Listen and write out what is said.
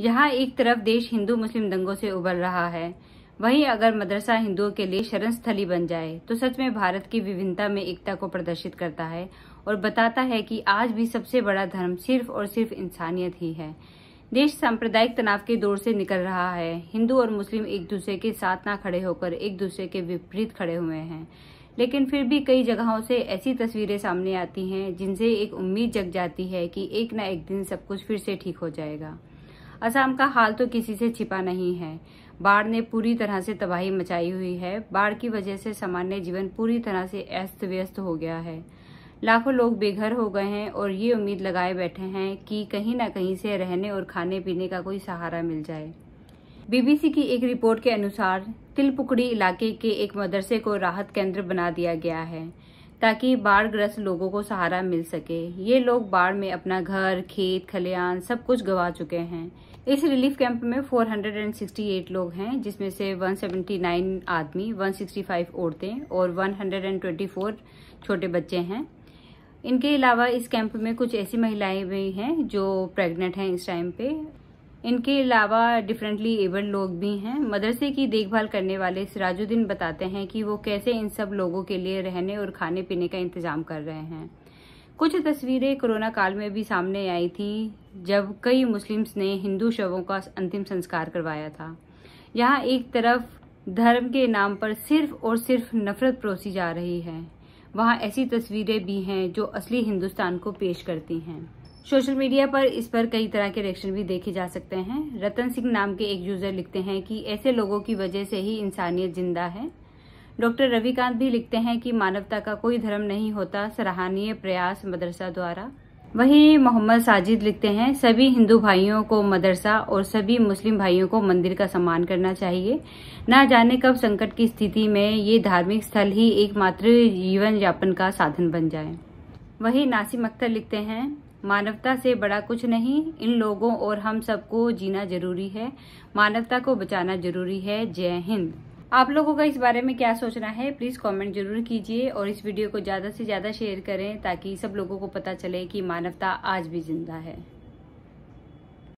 यहाँ एक तरफ देश हिंदू मुस्लिम दंगों से उबर रहा है वहीं अगर मदरसा हिंदुओं के लिए शरण स्थली बन जाए तो सच में भारत की विभिन्नता में एकता को प्रदर्शित करता है और बताता है कि आज भी सबसे बड़ा धर्म सिर्फ और सिर्फ इंसानियत ही है देश सांप्रदायिक तनाव के दौर से निकल रहा है हिंदू और मुस्लिम एक दूसरे के साथ ना खड़े होकर एक दूसरे के विपरीत खड़े हुए हैं लेकिन फिर भी कई जगहों से ऐसी तस्वीरें सामने आती हैं जिनसे एक उम्मीद जग जाती है कि एक ना एक दिन सब कुछ फिर से ठीक हो जाएगा असम का हाल तो किसी से छिपा नहीं है बाढ़ ने पूरी तरह से तबाही मचाई हुई है बाढ़ की वजह से सामान्य जीवन पूरी तरह से अस्त व्यस्त हो गया है लाखों लोग बेघर हो गए हैं और ये उम्मीद लगाए बैठे हैं कि कहीं ना कहीं से रहने और खाने पीने का कोई सहारा मिल जाए बीबीसी की एक रिपोर्ट के अनुसार तिलपुकड़ी इलाके के एक मदरसे को राहत केंद्र बना दिया गया है ताकि बाढ़ग्रस्त लोगों को सहारा मिल सके ये लोग बाढ़ में अपना घर खेत खलियान सब कुछ गंवा चुके हैं इस रिलीफ कैंप में 468 लोग हैं जिसमें से 179 आदमी 165 औरतें और 124 छोटे बच्चे हैं इनके अलावा इस कैंप में कुछ ऐसी महिलाएं भी हैं जो प्रेग्नेंट हैं इस टाइम पे इनके अलावा डिफरेंटली एबल लोग भी हैं मदरसे की देखभाल करने वाले सिराजुद्दीन बताते हैं कि वो कैसे इन सब लोगों के लिए रहने और खाने पीने का इंतजाम कर रहे हैं कुछ तस्वीरें कोरोना काल में भी सामने आई थी जब कई मुस्लिम्स ने हिंदू शवों का अंतिम संस्कार करवाया था यहाँ एक तरफ धर्म के नाम पर सिर्फ और सिर्फ नफरत परोसी जा रही है वहाँ ऐसी तस्वीरें भी हैं जो असली हिंदुस्तान को पेश करती हैं सोशल मीडिया पर इस पर कई तरह के रिएक्शन भी देखे जा सकते हैं रतन सिंह नाम के एक यूजर लिखते हैं कि ऐसे लोगों की वजह से ही इंसानियत जिंदा है डॉक्टर रविकांत भी लिखते हैं कि मानवता का कोई धर्म नहीं होता सराहनीय प्रयास मदरसा द्वारा वहीं मोहम्मद साजिद लिखते हैं सभी हिंदू भाइयों को मदरसा और सभी मुस्लिम भाइयों को मंदिर का सम्मान करना चाहिए ना जाने कब संकट की स्थिति में ये धार्मिक स्थल ही एकमात्र जीवन यापन का साधन बन जाए वही नासिम अख्तर लिखते हैं मानवता से बड़ा कुछ नहीं इन लोगों और हम सबको जीना जरूरी है मानवता को बचाना जरूरी है जय हिंद आप लोगों का इस बारे में क्या सोचना है प्लीज़ कमेंट जरूर कीजिए और इस वीडियो को ज़्यादा से ज़्यादा शेयर करें ताकि सब लोगों को पता चले कि मानवता आज भी जिंदा है